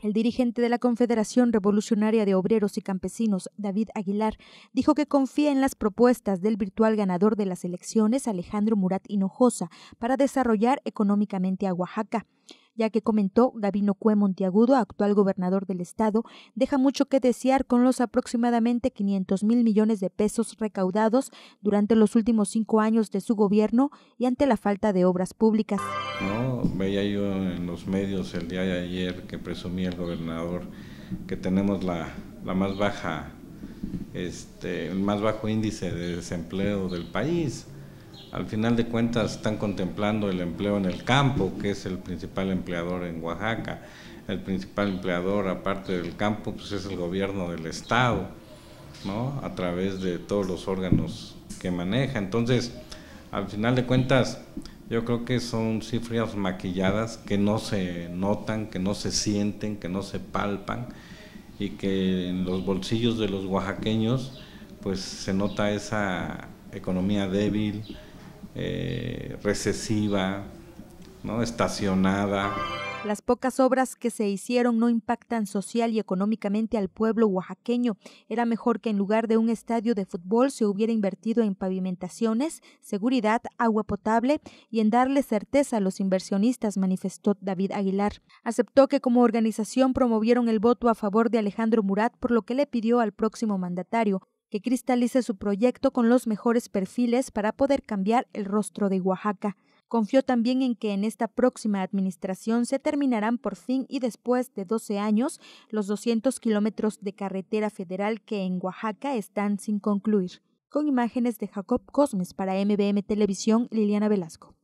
El dirigente de la Confederación Revolucionaria de Obreros y Campesinos, David Aguilar, dijo que confía en las propuestas del virtual ganador de las elecciones, Alejandro Murat Hinojosa, para desarrollar económicamente a Oaxaca ya que comentó Gabino Cue Montiagudo, actual gobernador del estado, deja mucho que desear con los aproximadamente 500 mil millones de pesos recaudados durante los últimos cinco años de su gobierno y ante la falta de obras públicas. ¿no? Veía yo en los medios el día de ayer que presumía el gobernador que tenemos la, más baja, este, el más bajo índice de desempleo del país. Al final de cuentas están contemplando el empleo en el campo, que es el principal empleador en Oaxaca. El principal empleador, aparte del campo, pues es el gobierno del estado, ¿no? A través de todos los órganos que maneja. Entonces, al final de cuentas, yo creo que son cifras maquilladas que no se notan, que no se sienten, que no se palpan y que en los bolsillos de los oaxaqueños pues se nota esa economía débil, eh, recesiva, ¿no? estacionada. Las pocas obras que se hicieron no impactan social y económicamente al pueblo oaxaqueño. Era mejor que en lugar de un estadio de fútbol se hubiera invertido en pavimentaciones, seguridad, agua potable y en darle certeza a los inversionistas, manifestó David Aguilar. Aceptó que como organización promovieron el voto a favor de Alejandro Murat, por lo que le pidió al próximo mandatario que cristalice su proyecto con los mejores perfiles para poder cambiar el rostro de Oaxaca. Confió también en que en esta próxima administración se terminarán por fin y después de 12 años los 200 kilómetros de carretera federal que en Oaxaca están sin concluir. Con imágenes de Jacob Cosmes para MBM Televisión, Liliana Velasco.